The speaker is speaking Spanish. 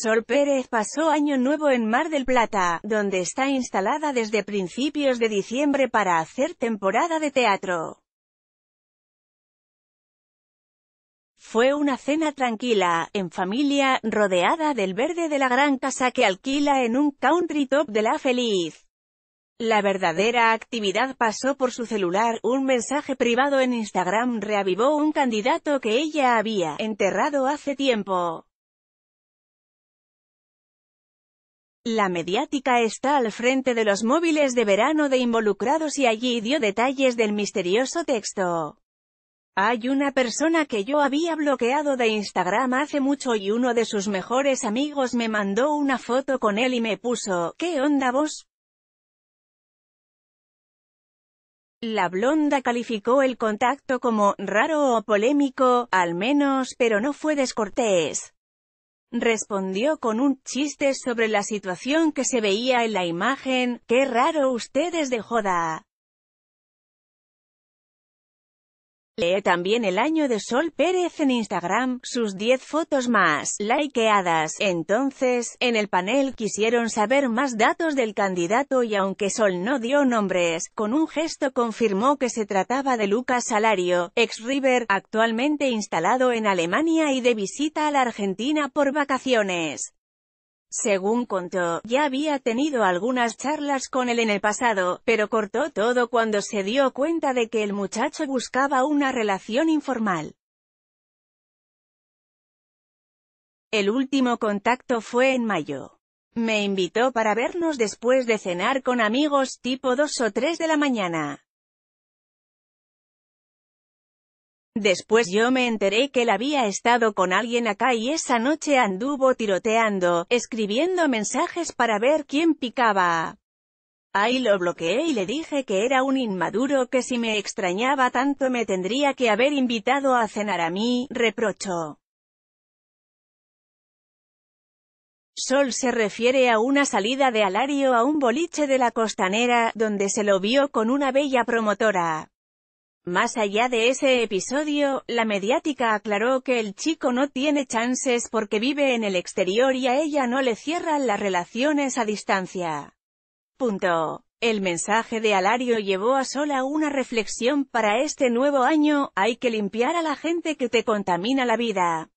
Sol Pérez pasó Año Nuevo en Mar del Plata, donde está instalada desde principios de diciembre para hacer temporada de teatro. Fue una cena tranquila, en familia, rodeada del verde de la gran casa que alquila en un country top de la feliz. La verdadera actividad pasó por su celular, un mensaje privado en Instagram reavivó un candidato que ella había enterrado hace tiempo. La mediática está al frente de los móviles de verano de involucrados y allí dio detalles del misterioso texto. Hay una persona que yo había bloqueado de Instagram hace mucho y uno de sus mejores amigos me mandó una foto con él y me puso, ¿qué onda vos? La blonda calificó el contacto como raro o polémico, al menos, pero no fue descortés. Respondió con un chiste sobre la situación que se veía en la imagen, «¡Qué raro ustedes de joda! Lee también el año de Sol Pérez en Instagram, sus 10 fotos más likeadas. Entonces, en el panel quisieron saber más datos del candidato y aunque Sol no dio nombres, con un gesto confirmó que se trataba de Lucas Salario, ex River, actualmente instalado en Alemania y de visita a la Argentina por vacaciones. Según contó, ya había tenido algunas charlas con él en el pasado, pero cortó todo cuando se dio cuenta de que el muchacho buscaba una relación informal. El último contacto fue en mayo. Me invitó para vernos después de cenar con amigos tipo 2 o 3 de la mañana. Después yo me enteré que él había estado con alguien acá y esa noche anduvo tiroteando, escribiendo mensajes para ver quién picaba. Ahí lo bloqueé y le dije que era un inmaduro que si me extrañaba tanto me tendría que haber invitado a cenar a mí, reprocho. Sol se refiere a una salida de Alario a un boliche de la costanera, donde se lo vio con una bella promotora. Más allá de ese episodio, la mediática aclaró que el chico no tiene chances porque vive en el exterior y a ella no le cierran las relaciones a distancia. Punto. El mensaje de Alario llevó a Sola una reflexión para este nuevo año, hay que limpiar a la gente que te contamina la vida.